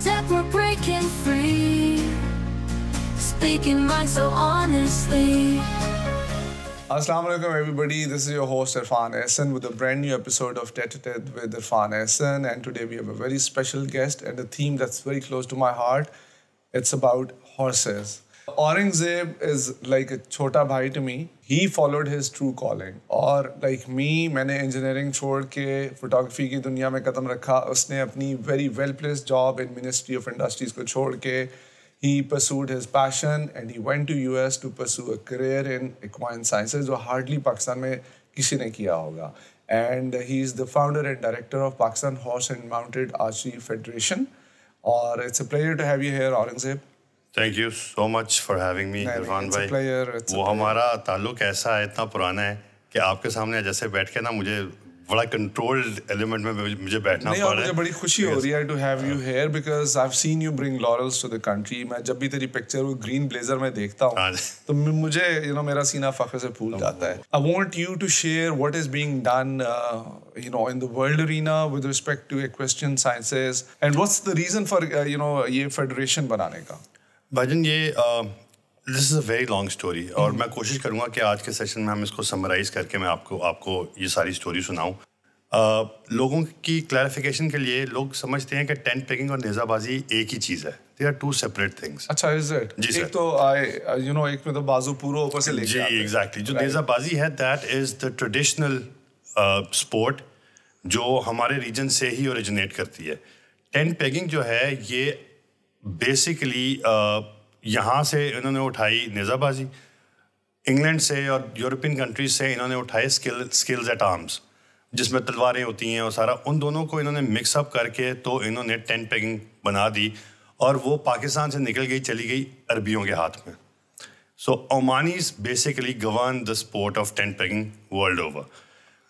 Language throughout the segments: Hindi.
step we're breaking free Speaking mine so honestly Assalamualaikum everybody, this is your host Irfan Essen with a brand new episode of Tete Tete with Irfan Essen and today we have a very special guest and a theme that's very close to my heart. It's about horses. Aurangzeb is like छोटा भाई to me he followed his true calling और लाइक like मी मैंने इंजीनियरिंग छोड़ के फोटोग्राफी की दुनिया में कदम रखा उसने अपनी very well placed job in ministry of industries को छोड़ के he pursued his passion and he went to U S to pursue a career in एक साइंसेज जो हार्डली पाकिस्तान में किसी ने किया होगा and he is the founder and director of Pakistan horse and mounted archery federation और it's a pleasure to have you here Aurangzeb thank you so much for having me Irfan भाई वो हमारा ताल्लुक ऐसा है इतना पुराना है कि आपके सामने जैसे बैठ के ना मुझे बड़ा कंट्रोल्ड एलिमेंट में मुझे बैठना पड़ रहा है मुझे बड़ी खुशी हो रही है to have you here because I have seen you bring laurels to the country मैं जब भी तेरी पिक्चर वो ग्रीन ब्लेजर में देखता हूं हाँ तो मुझे यू नो मेरा सीना फख्र से फूल जाता है I want you to share what is being done you know in the world arena with respect to equestrian sciences and what's the reason for you know ये फेडरेशन बनाने का भाईजन ये this is a very long story और हम्म। मैं कोशिश करूँगा कि आज के सेशन में हम इसको समराइज़ करके मैं आपको आपको ये सारी स्टोरी सुनाऊँ लोगों की क्लैरिफिकेशन के लिए लोग समझते हैं कि टेंट पैकिंग और नेज़ाबाजी एक ही चीज़ है they are two separate things अच्छा इज इट जी सर तो आई यू नो एक में तो बाजू पूरा ऊपर से लेके जी एग्जैक्टली जो नेज़ाबाजी है that is the traditional sport जो हमारे रीजन से ही ओरिजिनेट करती है टेंट पैकिंग जो है ये बेसिकली uh, यहाँ से इन्होंने उठाई निज़ाबाजी इंग्लैंड से और यूरोपियन कंट्रीज से इन्होंने उठाए स्किल स्किल्स एट आर्म्स जिसमें तलवारें होती हैं और सारा उन दोनों को इन्होंने मिक्सअप करके तो इन्होंने टेंट पैकिंग बना दी और वो पाकिस्तान से निकल गई चली गई अरबियों के हाथ में so Omanis basically govern the sport of tent pegging world over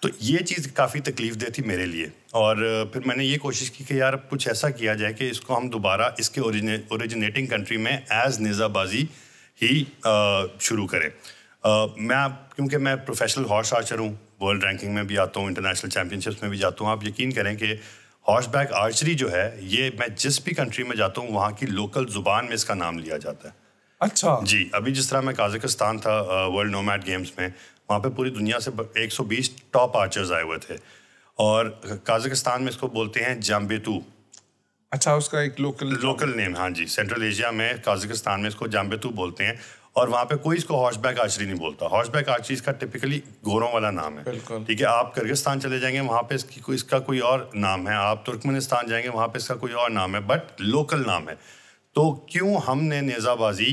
तो ये चीज़ काफ़ी तकलीफ देती मेरे लिए और फिर मैंने ये कोशिश की कि यार कुछ ऐसा किया जाए कि इसको हम दोबारा इसके ओरिजिने ओरिजिनेटिंग कंट्री में एज निज़ाबाजी ही शुरू करें मैं आप क्योंकि मैं प्रोफेशनल हॉर्स आर्चर हूँ वर्ल्ड रैंकिंग में भी आता हूँ इंटरनेशनल चैम्पियनशिप्स में भी जाता हूँ आप यकीन करें कि हॉर्स बैक आर्चरी जो है ये मैं जिस भी कंट्री में जाता हूँ वहाँ की लोकल जुबान में इसका नाम लिया जाता है अच्छा जी अभी जिस तरह मैं काज़िकस्तान था वर्ल्ड नोमैट गेम्स में वहाँ पे पूरी दुनिया से 120 टॉप आर्चर्स आए हुए थे और काजकिस्तान में इसको बोलते हैं जाम्बेतू अच्छा उसका एक लोकल लोकल नेम हाँ जी सेंट्रल एशिया में काजकिस्तान में इसको जाम्बेतू बोलते हैं और वहाँ पे कोई इसको हॉर्सबैक आर्चरी नहीं बोलता हॉर्सबैक आर्चरी इसका टिपिकली गोरों वाला नाम है ठीक है आप किर्गिस्तान चले जाएंगे वहाँ पे इसकी कोई इसका कोई और नाम है आप तुर्कमेनिस्तान जाएंगे वहाँ पे इसका कोई और नाम है बट लोकल नाम है तो क्यों हमने नेज़ाबाजी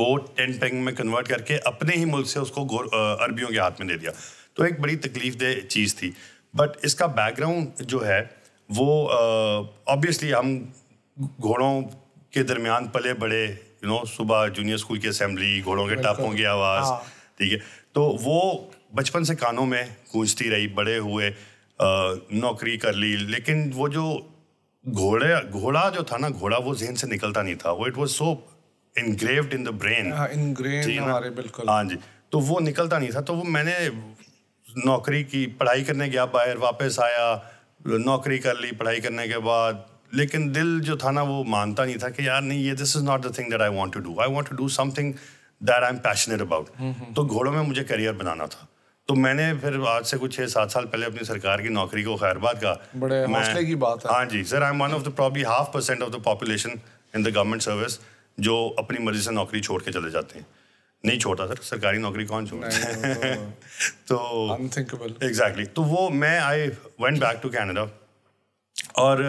को टेंट पेंग में कन्वर्ट करके अपने ही मुल्क से उसको अरबियों के हाथ में दे दिया तो एक बड़ी तकलीफ दह चीज़ थी बट इसका बैकग्राउंड जो है वो ऑब्वियसली uh, हम घोड़ों के दरमियान पले बड़े यू नो सुबह जूनियर स्कूल की असेंबली घोड़ों के टापों की आवाज़ हाँ। ठीक है तो वो बचपन से कानों में गूंजती रही बड़े हुए आ, नौकरी कर ली लेकिन वो जो घोड़े घोड़ा जो था ना घोड़ा वो जहन से निकलता नहीं था वो it was so ingrained in the brain हमारे बिल्कुल हाँ जी तो वो निकलता नहीं था तो वो मैंने नौकरी की पढ़ाई करने गया बाहर वापस आया नौकरी कर ली पढ़ाई करने के बाद लेकिन दिल जो था ना वो मानता नहीं था कि यार नहीं ये this is not the thing that I want to do I want to do something that I am passionate about तो घोड़ों में मुझे करियर बनाना था तो मैंने फिर आज से कुछ छः सात साल पहले अपनी सरकार की नौकरी को खैरबाद का बड़े की बात है हाँ जी sir I am one of the probably half percent of the population in the government service जो अपनी मर्जी से नौकरी छोड़ के चले जाते हैं नहीं छोड़ता सर सरकारी नौकरी कौन छोड़ता है तो अनथिंकेबल एग्जैक्टली तो वो मैं I went back to Canada और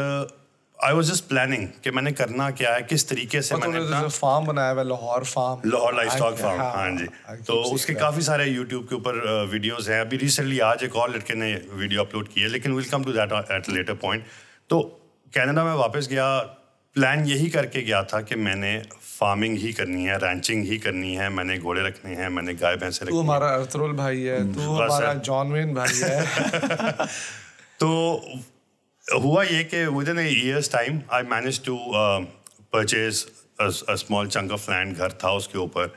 आई वॉज जस्ट प्लानिंग कि मैंने करना क्या है किस तरीके से मैंने फार्म बनाया हुआ Lahore farm Lahore livestock farm हाँ जी तो उसके काफ़ी सारे यूट्यूब के ऊपर वीडियोज़ uh, हैं अभी रिसेंटली आज एक और लड़के ने वीडियो अपलोड किए लेकिन welcome to that at later point तो कैनेडा में वापस गया प्लान यही करके गया था कि मैंने फार्मिंग ही करनी है रैंचिंग ही करनी है मैंने घोड़े रखने हैं मैंने गाय भैंसे रखनी हमारा अर्थरोल भाई है हम्म, तू हमारा जॉन वेन भाई है तो हुआ ये कि within years time I manage to purchase a small chunk of land घर था उसके ऊपर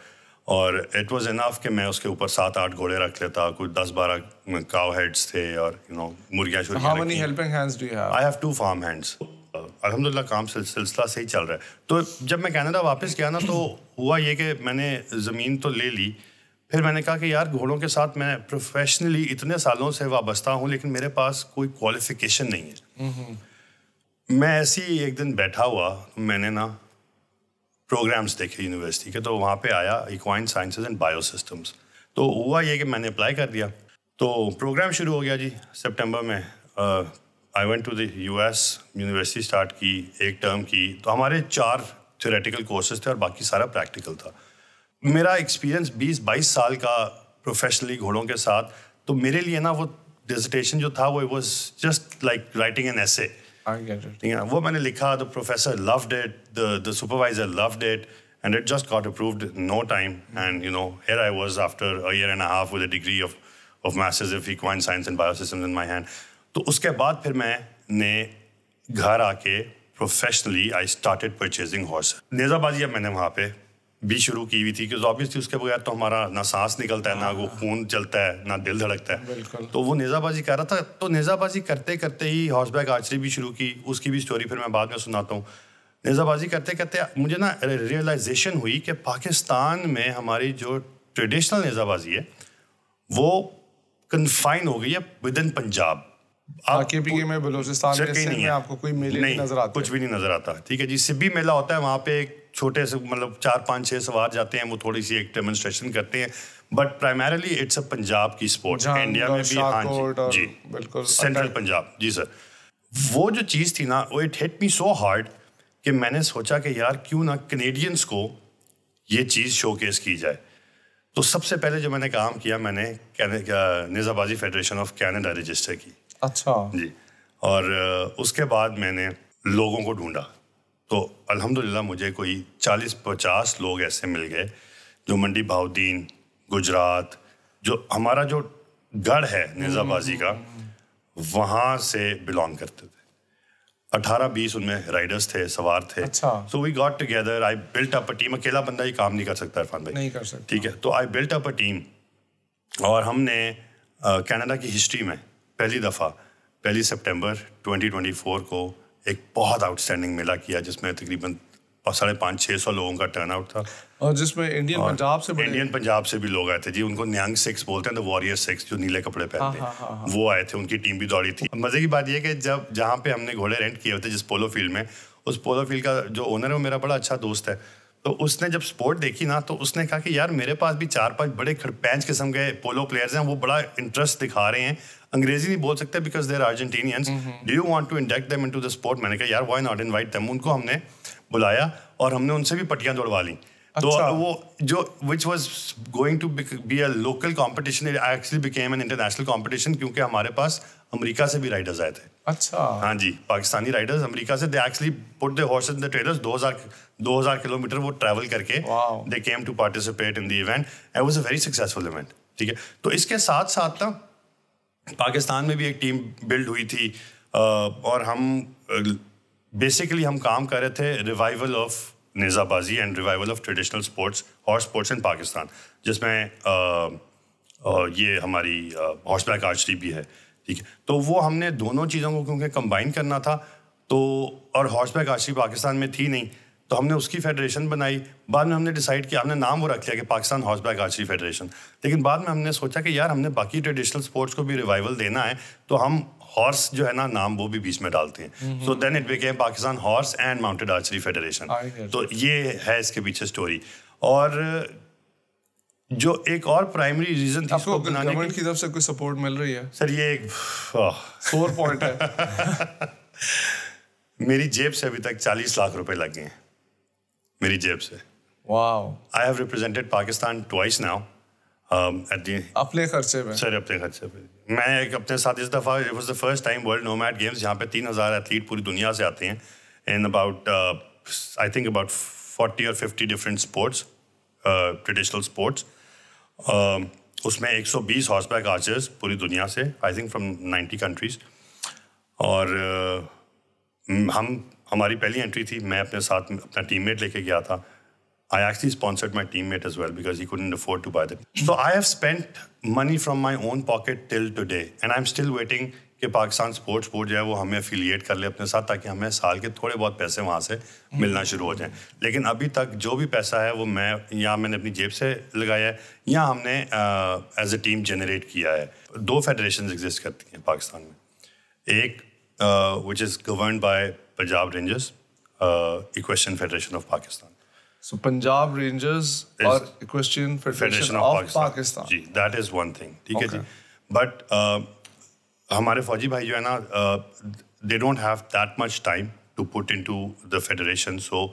और इट वाज इनफ कि मैं उसके ऊपर सात आठ घोड़े रख लेता कुछ दस बारह काव हेड्स थे और यू नो मुर्गियाँ शुरू how many helping hands do you have I have two farm hands अलहमदिल्ला काम सिलसिला सही चल रहा है तो जब मैं कनाडा वापस गया ना तो हुआ ये कि मैंने ज़मीन तो ले ली फिर मैंने कहा कि यार घोड़ों के साथ मैं प्रोफेशनली इतने सालों से वाबस्ता हूँ लेकिन मेरे पास कोई क्वालिफिकेशन नहीं है मैं ऐसे ही एक दिन बैठा हुआ तो मैंने ना प्रोग्राम्स देखे यूनिवर्सिटी के तो वहाँ पे आया equine sciences and biosystems तो हुआ ये कि मैंने अप्लाई कर दिया तो प्रोग्राम शुरू हो गया जी सितंबर में I went to the US university start की एक टर्म की तो हमारे चार थ्योरेटिकल कोर्सेज थे और बाकी सारा प्रैक्टिकल था मेरा एक्सपीरियंस 20-22 साल का प्रोफेशनली घोड़ों के साथ तो मेरे लिए ना वो डिजिटेशन जो था वो it was just like writing an essay वो मैंने लिखा the professor loved it the supervisor love it and it just got approved no time and you know here I was after year and half with degree of of मैसेज of equine science and biosystem in my hand तो उसके बाद फिर मैंने घर आके professionally I started purchasing horse नेज़ाबाजी अब मैंने वहाँ पे भी शुरू की हुई थी क्योंकि ऑब्वियसली उसके बगैर तो हमारा ना सांस निकलता है ना वो हाँ। खून चलता है ना दिल धड़कता है तो वो नेज़ाबाजी कर रहा था तो नेज़ाबाजी करते करते ही हॉर्स बैग आर्चरी भी शुरू की उसकी भी स्टोरी फिर मैं बाद में सुनाता हूँ नेज़ाबाजी करते करते मुझे ना रियलाइजेशन हुई कि पाकिस्तान में हमारी जो ट्रेडिशनल नेज़ाबाजी है वो कन्फाइन हो गई है विद इन पंजाब केपीके में बलूचिस्तान में नहीं है आपको कोई मेले नहीं नजर आता कुछ भी नहीं नजर आता ठीक है जी सिब्बी मेला होता है वहाँ पे एक छोटे से मतलब चार पाँच छः सवार जाते हैं वो थोड़ी सी एक डेमोन्स्ट्रेशन करते हैं but primarily it's a Punjab की स्पोर्ट इंडिया में भी हाँ जी बिल्कुल सेंट्रल पंजाब जी सर वो जो चीज़ थी ना वो it hit me so hard कि मैंने सोचा कि यार क्यों ना कनेडियंस को ये चीज़ शोकेस की जाए तो सबसे पहले जो मैंने काम किया मैंने निज़ाबाजी फेडरेशन ऑफ कैनेडा रजिस्टर की अच्छा जी और उसके बाद मैंने लोगों को ढूंढा तो अल्हम्दुलिल्लाह मुझे कोई 40-50 लोग ऐसे मिल गए जो मंडी भाउद्दीन गुजरात जो हमारा जो गढ़ है निज़ाबाजी हम्म, का हम्म, हम्म, वहाँ से बिलोंग करते थे अठारह बीस उनमें राइडर्स थे सवार थे so we got together I built up a team अकेला बंदा ही काम नहीं कर सकता इरफान भाई नहीं कर सकता ठीक है तो I built up a team और हमने कनाडा की हिस्ट्री में पहली दफ़ा पहली सितंबर 2024 को एक बहुत आउटस्टैंडिंग मेला किया जिसमें तकरीबन साढ़े पाँच छः सौ लोगों का टर्न आउट था और जिसमें इंडियन और पंजाब से इंडियन पंजाब से भी लोग आए थे जी उनको न्यांग सिक्स बोलते हैं तो वॉरियर सिक्स जो नीले कपड़े हाँ, पहनते हाँ, हैं हाँ, वो आए थे उनकी टीम भी दौड़ी थी मज़े की बात यह कि जब जहाँ पे हमने घोड़े रेंट किए थे जिस पोलो फील्ड में उस पोलो फील्ड का जो ओनर है वो मेरा बड़ा अच्छा दोस्त है तो उसने जब स्पोर्ट देखी ना तो उसने कहा कि यार मेरे पास भी चार पांच बड़े खड़पैंच किस्म के पोलो प्लेयर्स हैं वो बड़ा इंटरेस्ट दिखा रहे हैं अंग्रेजी नहीं बोल सकते because there Argentinians do you want to induct induct into the sport मैंने कहा यार वाई नॉट इन्वाइट देम उनको हमने बुलाया और हमने उनसे भी पट्टियाँ दौड़वा ली तो अच्छा। वो जो which was going to be a local competition actually became an international competition क्योंकि हमारे पास अमेरिका से भी राइडर्स आए थे अच्छा हाँ जी पाकिस्तानी राइडर्स अमेरिका से they actually put the horse in the trailers 2000 2000 kilometre वो ट्रैवल करके they came to participate in the event it was a very successful event ठीक है तो इसके साथ साथ ना पाकिस्तान में भी एक टीम बिल्ड हुई थी और हम बेसिकली हम काम कर रहे थे रिवाइवल ऑफ निज़ाबाजी and revival of traditional sports horse sports in Pakistan जिसमें ये हमारी हॉर्स बैक आर्चरी भी है ठीक है तो वो हमने दोनों चीज़ों को क्योंकि कंबाइन करना था तो और हॉर्स बैक आर्चरी पाकिस्तान में थी नहीं तो हमने उसकी फेडरेशन बनाई बाद में हमने डिसाइड किया हमने नाम वो रख लिया कि पाकिस्तान हॉर्सबैक आर्चरी फेडरेशन लेकिन बाद में हमने सोचा कि यार हमने बाकी ट्रेडिशनल स्पोर्ट्स को भी रिवाइवल देना है तो हम हॉर्स जो है ना नाम वो भी बीच में डालते हैं so then it became Pakistan horse and mounted archery federation तो ये है इसके पीछे स्टोरी और जो एक और प्राइमरी रीजन थी इसको बनाने की, की तरफ से कोई सपोर्ट मिल रही है सर ये एक फोर पॉइंट है मेरी जेब से अभी तक चालीस लाख रुपए लगे हैं मेरी जेब से वाह I have represented Pakistan twice now at the अपने खर्चे पे सर अपने खर्चे पे मैं एक अपने साथ इस दफ़ा it was the first time world nomad games जहां पे तीन हज़ार एथलीट पूरी दुनिया से आते हैं in about I think about forty और fifty different sports traditional sports उसमें 120 हॉर्स बैक आर्चर्स पूरी दुनिया से आई थिंक फ्रॉम 90 कंट्रीज और uh, हम हमारी पहली एंट्री थी मैं अपने साथ अपना टीममेट लेके गया था I actually sponsored my teammate as well because he couldn't afford to buy the. So I have spent money from my own pocket till today, and I'm still waiting कि पाकिस्तान स्पोर्ट्स बोर्ड जो है वो हमें अफिलिएट कर ले अपने साथ ताकि हमें साल के थोड़े बहुत पैसे वहाँ से मिलना शुरू हो जाए लेकिन अभी तक जो भी पैसा है वो मैं या मैंने अपनी जेब से लगाया है या हमने एज अ टीम जनरेट किया है दो फेडरेशन एग्जिस्ट करती हैं पाकिस्तान में एक which is govern by Punjab Rangers, uh, Equestrian Federation of Pakistan. So Punjab Rangers is or Equestrian Federation, Federation of, of Pakistan. Pakistan. जी, that is one thing. ठीक है जी. But uh, हमारे फौजी भाई जो है ना, uh, they don't have that much time to put into the federation. So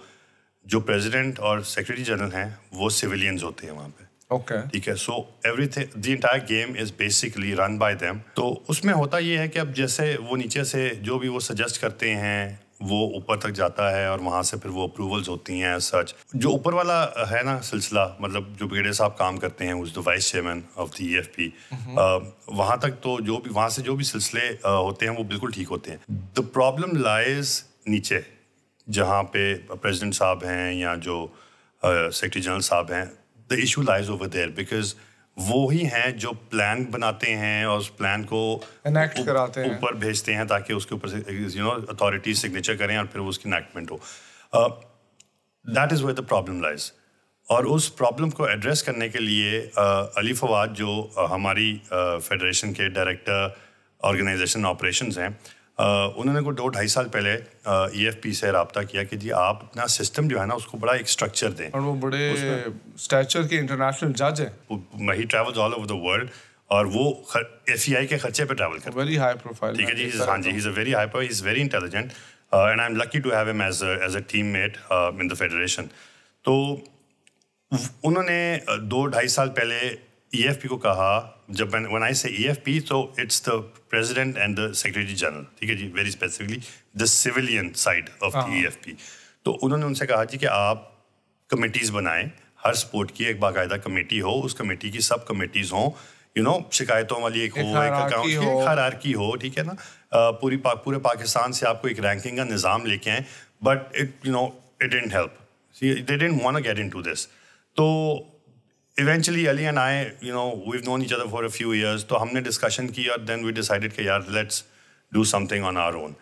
जो प्रेसिडेंट और सेक्रेटरी जनरल हैं वो सिविलियंस होते हैं वहाँ पे ओके ठीक है so everything the entire game is basically run by them तो उसमें होता ये है कि अब जैसे वो नीचे से जो भी वो सजेस्ट करते हैं वो ऊपर तक जाता है और वहाँ से फिर वो अप्रूवल्स होती हैं सच जो ऊपर वाला है ना सिलसिला मतलब जो बेड़े साहब काम करते हैं उस vice chairman of the E F P वहाँ तक तो जो भी वहाँ से जो भी सिलसिले होते हैं वो बिल्कुल ठीक होते हैं द प्रॉब्लम लाइज नीचे जहाँ पे प्रेजिडेंट साहब हैं या जो सेक्रटरी जनरल साहब हैं the issue lies over there because वो ही हैं जो प्लान बनाते हैं और उस प्लान को कराते हैं ऊपर भेजते हैं ताकि उसके ऊपर यू नो अथॉरिटी सिग्नेचर करें और फिर उसकी इनैक्टमेंट हो that is where the problem lies और उस प्रॉब्लम को एड्रेस करने के लिए uh, अली फवाद जो uh, हमारी फेडरेशन uh, के डायरेक्टर ऑर्गेनाइजेशन ऑपरेशन हैं उन्होंने को दो ढाई साल पहले ई एफ पी से रबता किया कि जी आप अपना सिस्टम जो है ना उसको बड़ा एक स्ट्रक्चर दें और वो बड़े स्टैचर के इंटरनेशनल जज हैं he travels all over the world और वो एफ सी आई के खर्चे पे ट्रैवल करते वेरी हाई प्रोफाइल ठीक है जी हाँ जी is a very high profile is very intelligent and I am lucky to have him as as a team mate in the federation तो उन्होंने दो ढाई साल पहले ईएफपी e को कहा जब मैंने वन आई से ईएफपी तो it's the president and the secretary general ठीक है जी very specifically the civilian side of the EFP तो उन्होंने उनसे कहा जी कि आप कमेटीज़ बनाएं हर स्पोर्ट की एक बाकायदा कमेटी हो उस कमेटी की सब कमेटीज़ हों यू नो शिकायतों वाली एक, हो एक अकाउंट की हो ठीक है ना पूरी पा, पूरे पाकिस्तान से आपको एक रैंकिंग का निज़ाम लेके आए but it you know it didn't help they didn't want get into this तो eventually Ali and I you know we known each other for a few years तो हमने डिस्कशन की और देन वी डिसाइडेड कि यार let's do something on our own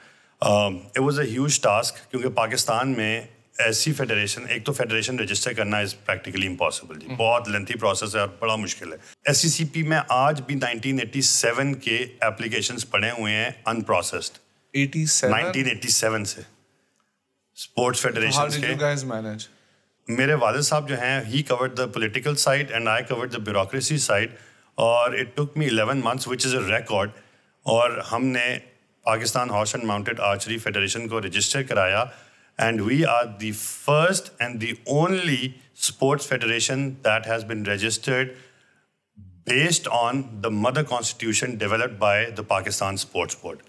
it was a task क्योंकि पाकिस्तान में ऐसी फेडरेशन एक तो फेडरेशन रजिस्टर करना इज़ प्रैक्टिकली इम्पॉसिबल जी हम्म। बहुत लेंथी प्रोसेस है और बड़ा मुश्किल है एस में आज भी 1987 के एप्लीकेशन पड़े हुए हैं अनप्रोसेस्ड 87 1987 से स्पोर्ट्स तो फेडरेशन के मेरे वालद साहब जो हैं he covered the political side and I covered the bureaucracy side और it took me eleven months which is a record और हमने Pakistan horse and mounted archery federation को रजिस्टर कराया and we are the first and the only sports federation that has been registered based on the mother constitution developed by the Pakistan Sports Board.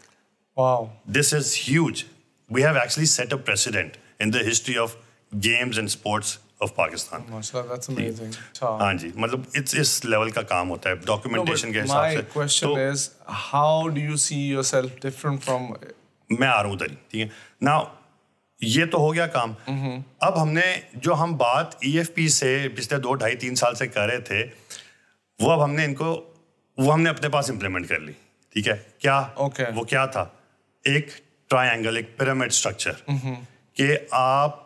Wow. This is huge. We have actually set a precedent in the history of games and sports of Pakistan हाँ जी मतलब इट्स इस लेवल का काम होता है डॉक्यूमेंटेशन no, के हिसाब से question is how do you see yourself different from मैं आ रहा हूँ उधर ठीक है ना ये तो हो गया काम mm-hmm. अब हमने जो हम बात ई e से पिछले दो ढाई तीन साल से कर रहे थे वो अब हमने इनको वो हमने अपने पास इम्प्लीमेंट कर ली ठीक है क्या okay. वो क्या था एक ट्राइंगल एक पिरामिड स्ट्रक्चर mm-hmm. कि आप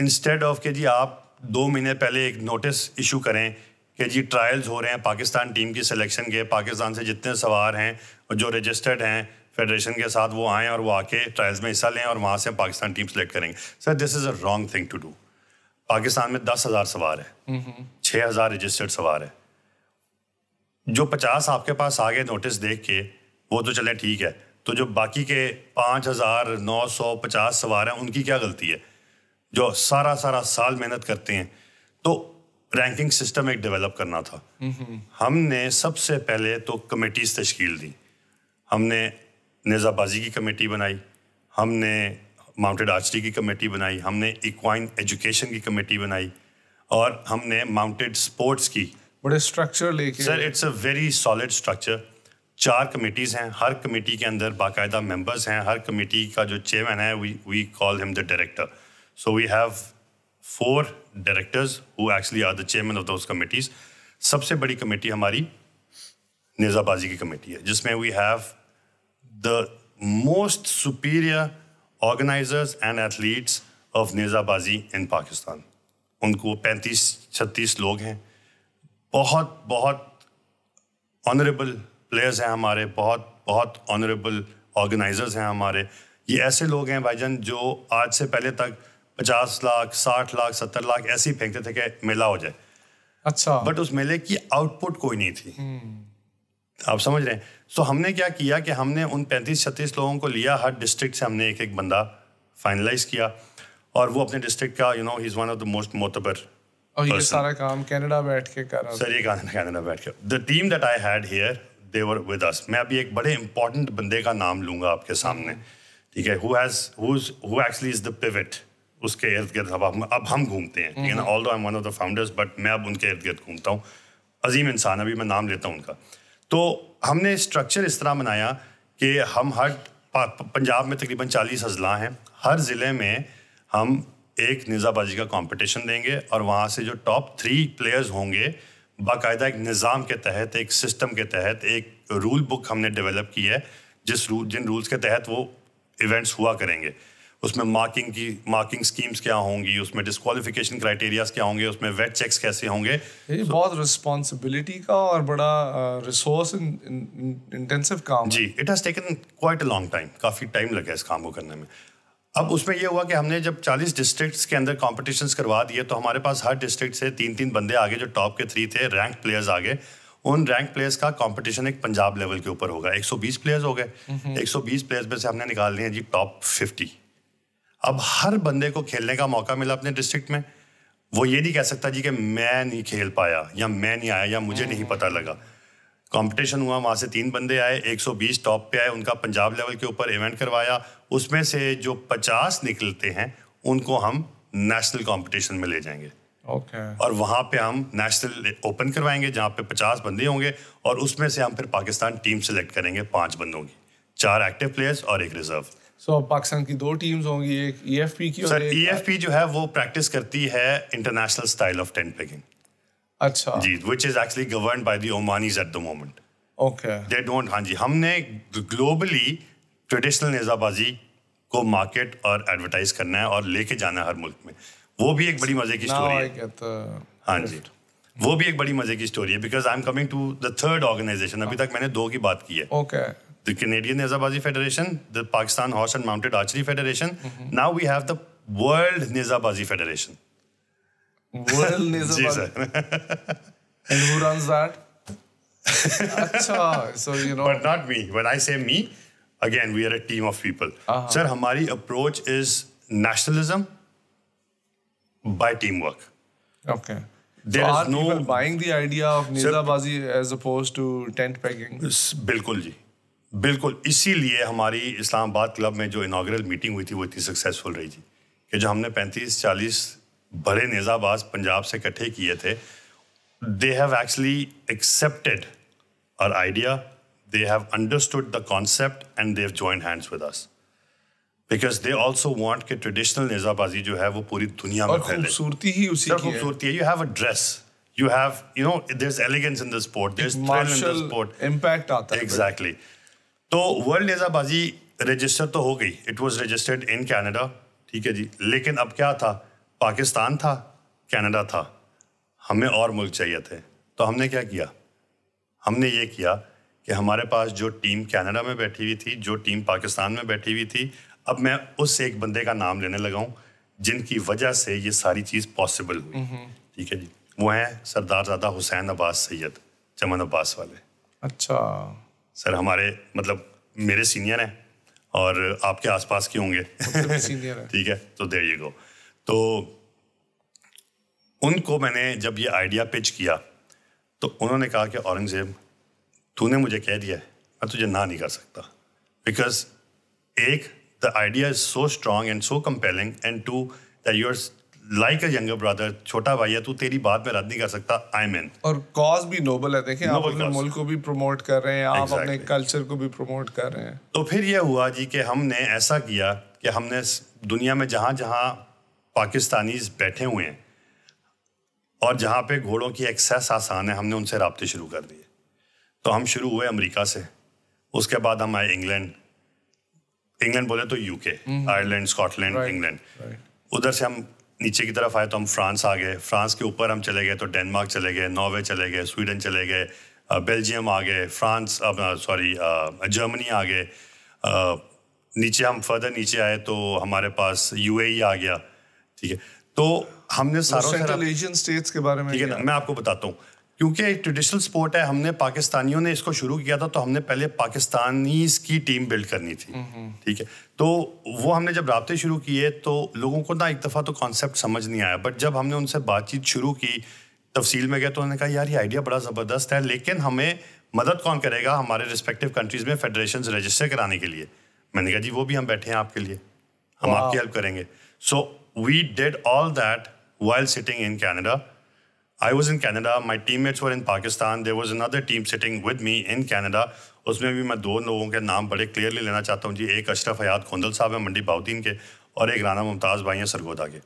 इंस्टेड ऑफ के जी आप दो महीने पहले एक नोटिस इशू करें कि जी ट्रायल्स हो रहे हैं पाकिस्तान टीम की सिलेक्शन के पाकिस्तान से जितने सवार हैं और जो रजिस्टर्ड हैं फेडरेशन के साथ वो आएँ और वो आके ट्रायल्स में हिस्सा लें और वहाँ से पाकिस्तान टीम सेलेक्ट करेंगे sir this is a wrong thing to do Pakistan में दस हज़ार सवार है छः हज़ार रजिस्टर्ड सवार है जो पचास आपके पास आ गए नोटिस देख के वो तो चलें ठीक है तो जो बाकी के पाँच हज़ार नौ सौ पचास सवार हैं उनकी क्या गलती है जो सारा सारा साल मेहनत करते हैं तो रैंकिंग सिस्टम एक डेवलप करना था हमने सबसे पहले तो कमेटीज तश्कील दी हमने निज़ाबाजी की कमेटी बनाई हमने माउंटेड आर्चरी की कमेटी बनाई हमने इक्वाइन एजुकेशन की कमेटी बनाई और हमने माउंटेड स्पोर्ट्स की बड़े स्ट्रक्चर लेके sir it's a very solid structure चार कमेटीज़ हैं हर कमेटी के अंदर बाकायदा मेंबर्स हैं हर कमेटी का जो चेयरमैन है we we call him the director So we have four directors who actually are the chairman of those committees. सबसे बड़ी कमेटी हमारी निज़ाबाजी की कमेटी है जिसमें we have the most superior organisers and athletes of निज़ाबाजी इन पाकिस्तान उनको 35 छत्तीस लोग हैं बहुत बहुत ऑनरेबल प्लेयर्स हैं हमारे बहुत बहुत ऑनरेबल ऑर्गेनाइजर्स हैं हमारे ये ऐसे लोग हैं भाईजान जो आज से पहले तक पचास लाख साठ लाख सत्तर लाख ऐसे ही फेंकते थे कि मेला हो जाए अच्छा बट उस मेले की आउटपुट कोई नहीं थी हम्म। आप समझ रहे हैं तो हमने क्या किया कि हमने उन पैंतीस छत्तीस लोगों को लिया हर डिस्ट्रिक्ट से हमने एक एक बंदा फाइनलाइज किया और वो अपने डिस्ट्रिक्ट का you know he is one of the most मोतबर और ये सारा काम कनाडा बैठ के कर रहा सर ये कनाडा बैठ के the team that I had here they were with us मैं अभी एक बड़े इंपॉर्टेंट बंदे का नाम लूंगा आपके सामने हम्म। ठीक है who has who actually is the pivot उसके इर्द गिर्द अब हम अब हम घूमते हैं लेकिन although I am one of the founders but मैं अब उनके इर्द गिर्द घूमता हूँ अजीम इंसान अभी मैं नाम लेता हूँ उनका तो हमने स्ट्रक्चर इस तरह बनाया कि हम हर पंजाब में तकरीबन चालीस अजला हैं हर ज़िले में हम एक निज़ाबाजी का कंपटीशन देंगे और वहाँ से जो टॉप थ्री प्लेयर्स होंगे बाकायदा एक निज़ाम के तहत एक सिस्टम के तहत एक रूल बुक हमने डेवलप की है जिस रूल जिन रूल्स के तहत वो इवेंट्स हुआ करेंगे उसमें मार्किंग की मार्किंग स्कीम्स क्या होंगी उसमें डिस्कालिफिकेशन क्राइटेरियाज क्या होंगे उसमें वेट चेक्स कैसे होंगे ये so, बहुत रिस्पॉन्सिबिलिटी का और बड़ा रिसोर्स इंटेंसिव काम जी it has taken quite a long time काफ़ी टाइम लगा इस काम को करने में अब उसमें यह हुआ कि हमने जब 40 डिस्ट्रिक्ट्स के अंदर कॉम्पिटिशन करवा दिए तो हमारे पास हर डिस्ट्रिक्ट से तीन तीन बंदे आगे जो टॉप के थ्री थे रैंक प्लेयर्स आगे उन रैंक प्लेयर्स का कंपटीशन एक पंजाब लेवल के ऊपर होगा 120 प्लेयर्स हो गए 120 प्लेयर्स में से हमने निकाल लिए जी टॉप 50 अब हर बंदे को खेलने का मौका मिला अपने डिस्ट्रिक्ट में वो ये नहीं कह सकता जी कि मैं नहीं खेल पाया या मैं नहीं आया या मुझे नहीं पता हम्म। लगा कंपटीशन हुआ वहाँ से तीन बंदे आए 120 टॉप पे आए उनका पंजाब लेवल के ऊपर इवेंट करवाया उसमें से जो 50 निकलते हैं उनको हम नेशनल कंपटीशन में ले जाएंगे okay. और वहाँ पे हम नेशनल ओपन करवाएंगे जहाँ पे 50 बंदे होंगे और उसमें से हम फिर पाकिस्तान टीम सेलेक्ट करेंगे पाँच बंदों की चार एक्टिव प्लेयर्स और एक रिजर्व सो so, पाकिस्तान की दो टीम्स होंगी एक ईएफपी e की सर ईएफपी e जो है वो प्रैक्टिस करती है international style of tent pegging अच्छा जी which is actually governed by the Omanis at the moment okay they don't हां जी हमने ग्लोबली ट्रेडिशनल नेजाबाजी को मार्केट और एडवर्टाइज करना है और लेके जाना है हर मुल्क में वो भी एक बड़ी मजे की स्टोरी है हां जी वो भी एक बड़ी मजे की स्टोरी है because I am coming to the third organisation अभी हाँ। तक मैंने दो की बात की है okay okay. the Canadian Nizabazi Federation, the Pakistan Horse and Mounted Archery Federation. Mm-hmm. Now we have the World Nizabazi Federation. World Nizabazi. and who runs that? so you know. But not me. When I say me, again we are a team of people. Uh-huh. Sir, Hamari approach is nationalism by teamwork. Okay. There so is are no people buying the idea of nizabazi as opposed to tent pegging. बिल्कुल जी. बिल्कुल इसीलिए हमारी इस्लामाबाद क्लब में जो इनाग्रल मीटिंग हुई थी वो इतनी सक्सेसफुल रही थी कि जो हमने 35-40 बड़े निज़ाबाज पंजाब से इकट्ठे किए थे दे हैव एक्चुअली एक्सेप्टेड और idea they have understood the concept and they've join hands with us because they also want के ट्रेडिशनल निज़ाबाजी जो है वो पूरी दुनिया में खूबसूरती ही उसी की खूबसूरती है you have a dress you have you know there is elegance in the sport there is thrill in the sport impact आता है एग्जैक्टली exactly. तो वर्ल्ड नेज़ाबाजी रजिस्टर तो हो गई it was registered in Canada ठीक है जी लेकिन अब क्या था पाकिस्तान था कैनेडा था हमें और मुल्क चाहिए थे तो हमने क्या किया हमने ये किया कि हमारे पास जो टीम कनाडा में बैठी हुई थी जो टीम पाकिस्तान में बैठी हुई थी अब मैं उस एक बंदे का नाम लेने लगा हूँ जिनकी वजह से ये सारी चीज़ पॉसिबल हुई हम्म, हम्म। ठीक है जी वो हैं सरदार दादा हुसैन अब्बास सैयद चमन अब्बास वाले अच्छा सर हमारे मतलब मेरे सीनियर हैं और आपके आसपास के होंगे सीनियर मतलब ठीक है तो देर ये गो तो उनको मैंने जब ये आइडिया पिच किया तो उन्होंने कहा कि औरंगज़ेब तूने मुझे कह दिया है मैं तुझे ना नहीं कर सकता बिकॉज एक the idea is so strong and so compelling and to that you are like a younger brother छोटा भाई है तू तेरी बात में रद्द नहीं कर सकता आई मीन और कॉज भी नोबल है देखें आप अपने मुल्क को भी प्रमोट कर रहे हैं आप exactly. अपने कल्चर को भी प्रमोट कर रहे हैं तो फिर यह हुआ जी कि हमने ऐसा किया कि हमने दुनिया में जहाँ जहाँ पाकिस्तानी बैठे हुए हैं और जहाँ पे घोड़ों की एक्सेस आसान है हमने उनसे रबते शुरू कर दिए तो हम शुरू हुए अमरीका से उसके बाद हम आए इंग्लैंड इंग्लैंड बोले तो यूके आयरलैंड स्कॉटलैंड इंग्लैंड उधर से हम नीचे की तरफ आए तो हम फ्रांस आ गए फ्रांस के ऊपर हम चले गए तो डेनमार्क चले गए नॉर्वे चले गए स्वीडन चले गए बेल्जियम आ गए फ्रांस सॉरी जर्मनी आ गए नीचे हम फर्दर नीचे आए तो हमारे पास यूएई आ गया ठीक है तो हमने तो सारों एशियन स्टेट्स के बारे में ठीक है ना मैं आपको बताता हूँ क्योंकि एक ट्रेडिशनल स्पोर्ट है हमने पाकिस्तानियों ने इसको शुरू किया था तो हमने पहले पाकिस्तानी की टीम बिल्ड करनी थी हम्म, हम्म। ठीक है तो वो हमने जब रबते शुरू किए तो लोगों को ना एक दफ़ा तो कॉन्सेप्ट समझ नहीं आया बट जब हमने उनसे बातचीत शुरू की तफसील में गए तो उन्होंने कहा यार ये आइडिया बड़ा ज़बरदस्त है लेकिन हमें मदद कौन करेगा हमारे रिस्पेक्टिव कंट्रीज़ में फेडरेशन रजिस्टर कराने के लिए मैंने कहा जी वो भी हम बैठे हैं आपके लिए हम आपकी हेल्प करेंगे so we did all that while sitting in Canada I in Canada my team My teammates in Pakistan there was was another team sitting with me in Canada उसमें भी मैं दो लोगों के नाम बड़े क्लियरली लेना चाहता हूँ जी एक अशरफ हयात खोंदल साहब हैं मंडी बाउद्दीन के और एक राना मुमताज़ भाई हैं सरगोदा के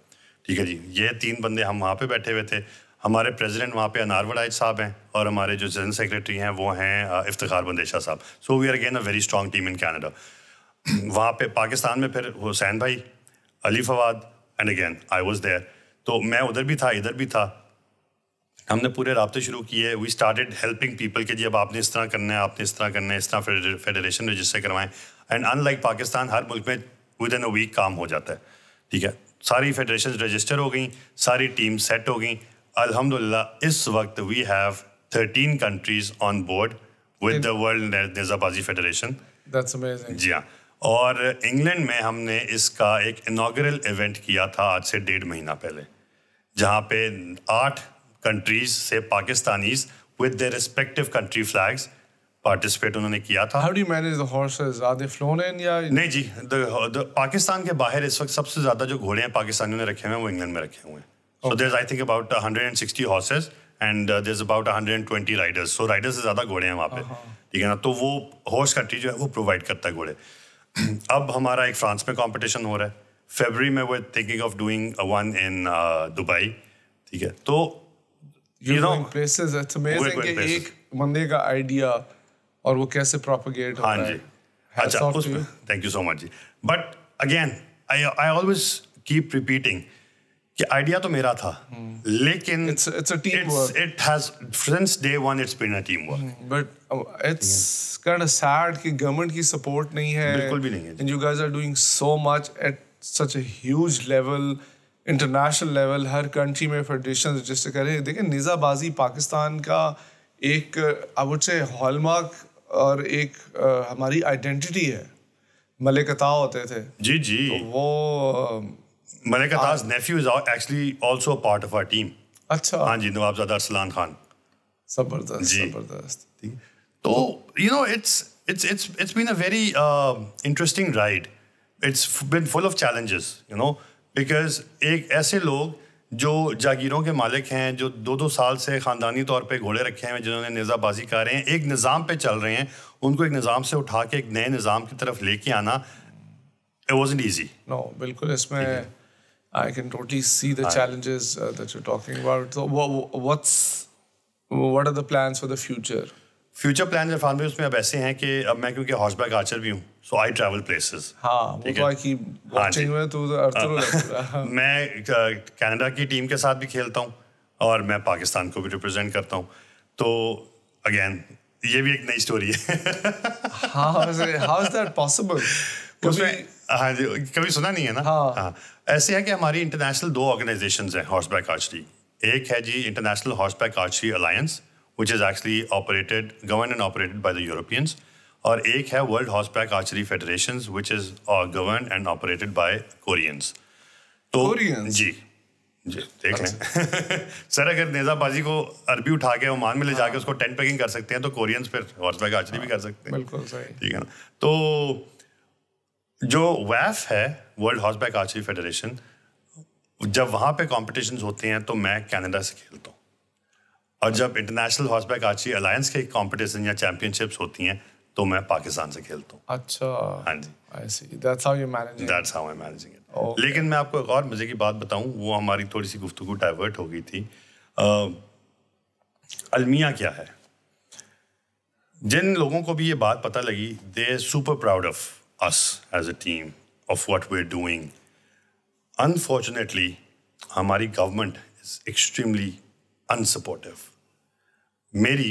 ठीक है जी ये तीन बंदे हम वहाँ पर बैठे हुए थे हमारे प्रेजिडेंट वहाँ पे अनार वड़ाइज साहब हैं और हमारे जो जनरल सेक्रेटरी हैं वो हैं Iftar Bandesha sahab so we are again a very strong team in Canada वहाँ पे पाकिस्तान में फिर हुसैन भाई Ali Fawad and again I was there तो मैं उधर भी था इधर भी था हमने पूरे रबते शुरू किए वी स्टार्टेड हेल्पिंग पीपल के जी अब आपने इस तरह करना है आपने इस तरह करना है इस तरह फेडरेशन रजिस्टर करवाएं एंड अनलाइक पाकिस्तान हर मुल्क में विद इन अ वीक काम हो जाता है ठीक है सारी फेडरेशन रजिस्टर हो गई सारी टीम सेट हो गई अल्हम्दुलिल्लाह इस वक्त we have thirteen countries on board with the world nezabazi federation जी हाँ और इंग्लैंड में हमने इसका एक इनाग्रल इवेंट किया था आज से डेढ़ महीना पहले जहाँ पे आठ कंट्रीज से Pakistanis with their respective country flags participate उन्होंने किया था how do manage the horses are they flown in या नहीं जी द, पाकिस्तान के बाहर इस वक्त सबसे ज़्यादा जो घोड़े हैं पाकिस्तानियों ने रखे हुए हैं वो इंग्लैंड में रखे हुए हैं so there I think about hundred and sixty horses and there about hundred and twenty riders so riders से ज़्यादा घोड़े हैं वहाँ पे uh-huh. ठीक है ना तो वो हॉर्स कंट्री जो है वो प्रोवाइड करता है घोड़े अब हमारा एक फ्रांस में कॉम्पिटिशन हो रहा है फेबरी में वो thinking of doing one in Dubai ठीक है तो you know places it's amazing कि एक बंदे का idea और वो कैसे propagate हो रहा है अच्छा उसमें thank you so much but again I I always keep repeating कि आइडिया तो मेरा था hmm. लेकिन it's it's a team work it has since day one it's been a team work but it's kind of sad कि गवर्नमेंट की सपोर्ट नहीं है बिल्कुल भी नहीं है and you guys are doing so much at such a huge level international level हर कंट्री में फेडरेशन रजिस्टर करें देखिए निज़ाबाजी पाकिस्तान का एक अब वुड से हॉलमार्क और एक आ, हमारी आइडेंटिटी है मलिकता होते थे जी जी तो वो Maliktaj nephew is actually also part of our team अच्छा हाँ जी नवाबजादा अरसलान खान जबरदस्त जबरदस्त ठीक तो you know it's it's it's it's been a very interesting ride it's been full of challenges you know because एक ऐसे लोग जो जागीरों के मालिक हैं जो दो दो साल से ख़ानदानी तौर पे घोड़े रखे हैं जिन्होंने निज़ाबाजी कर रहे हैं एक निज़ाम पे चल रहे हैं उनको एक निज़ाम से उठा के एक नए निज़ाम की तरफ लेके आना इट वॉज ईजी नो बिल्कुल इसमें I can totally see the challenges that you talking about what's what are the plans for the future future plan Irfan भाई उसमें अब ऐसे हैं कि अब मैं क्योंकि हॉर्स बैक आर्चर भी हूँ सो आई ट्रैवल प्लेसेस मैं कनाडा की टीम के साथ भी खेलता हूँ और मैं पाकिस्तान को भी रिप्रेजेंट करता हूँ तो अगेन ये भी एक नई स्टोरी है हाउ इज दैट पॉसिबल हाँ जी कभी सुना नहीं है ना हाँ, हाँ ऐसे है कि हमारी इंटरनेशनल दो ऑर्गेनाइजेशंस हैं हॉर्स बैक आर्चरी एक है जी international horse back archery alliance which is actually operated govern and operated by the Europeans और एक है world horseback archery federation which is govern and operated by Koreans तो Koreans? जी जी देख लें अच्छा। सर अगर नेजाबाजी को अरबी उठा के ओमान में ले जाके उसको टेंट पैकिंग कर सकते हैं तो कोरियंस फिर हॉर्सबैक आर्चरी भी हाँ, कर सकते हैं बिल्कुल सही ठीक है ना तो जो वैफ है वर्ल्ड हॉर्सबैक आर्चरी फेडरेशन जब वहाँ पे कॉम्पिटिशन होते हैं तो मैं कैनेडा से खेलता हूँ और जब इंटरनेशनल हॉर्सबैक आर्ची अलायंस के कॉम्पिटिशन या चैंपियनशिप्स होती हैं तो मैं पाकिस्तान से खेलता हूँ अच्छा हाँ जी लेकिन मैं आपको एक और मज़े की बात बताऊं वो हमारी थोड़ी सी गुफ्तु डाइवर्ट हो गई थी अलमिया क्या है जिन लोगों को भी ये बात पता लगी they super proud of us as a team of what we are doing unfortunately हमारी गवर्नमेंट इज एक्सट्रीमली अनसपोर्टिव मेरी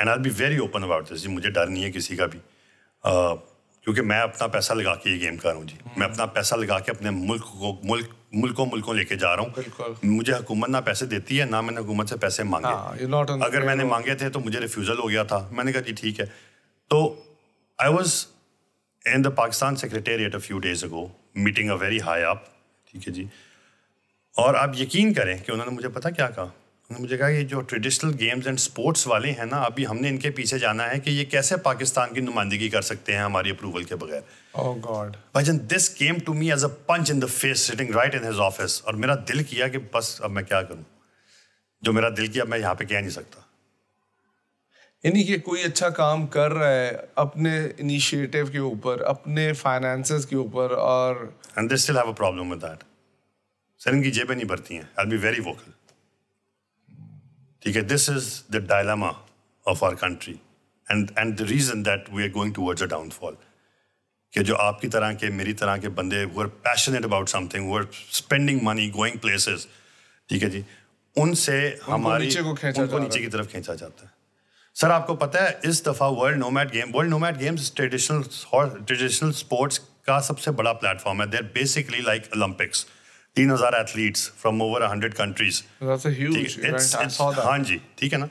and I be very open about this जी मुझे डर नहीं है किसी का भी uh, क्योंकि मैं अपना पैसा लगा के ये गेम कर रहा हूँ जी मैं अपना पैसा लगा के अपने मुल्क को मुल्क मुल्कों मुल्कों लेके जा रहा हूँ मुझे हुकूमत ना पैसे देती है ना मैंने हुकूमत से पैसे मांगे ah, अगर मैंने मांगे थे तो मुझे रिफ्यूज़ल हो गया था मैंने कहा जी ठीक है तो I was in the Pakistan secretariat a few days ago meeting a very high up ठीक है जी और आप यकीन करें कि उन्होंने मुझे पता क्या कहा मुझे कहा ये जो ट्रेडिशनल गेम्स एंड स्पोर्ट्स वाले हैं ना अभी हमने इनके पीछे जाना है कि ये कैसे पाकिस्तान की नुमाइंदगी कर सकते हैं हमारी अप्रूवल के बगैर ओह गॉड भजन this came to me as a punch in the face sitting right in his office और मेरा दिल किया कि बस अब मैं क्या करूं जो मेरा दिल किया मैं यहाँ पे कह नहीं सकता यानी कि कोई अच्छा काम कर रहा है अपने इनिशिएटिव के ऊपर अपने फाइनेंसेस के ऊपर और and they still have a problem with that sir इनकी जेबें नहीं भरती हैं I be very vocal Okay, this is the dilemma of our country and and the reason that we are going towards a downfall. कि जो आपकी तरह के मेरी तरह के बंदे who are passionate about something who are spending money going places ठीक है जी उनसे हमारी नीचे को खींचा उनको नीचे की तरफ खींचा जाता है सर आपको पता है इस दफ़ा world nomad game world nomad games traditional traditional sports का सबसे बड़ा प्लेटफॉर्म है there basically like Olympics like 3000 athletes athletes from over hundred countries हाँ जी ठीक है ना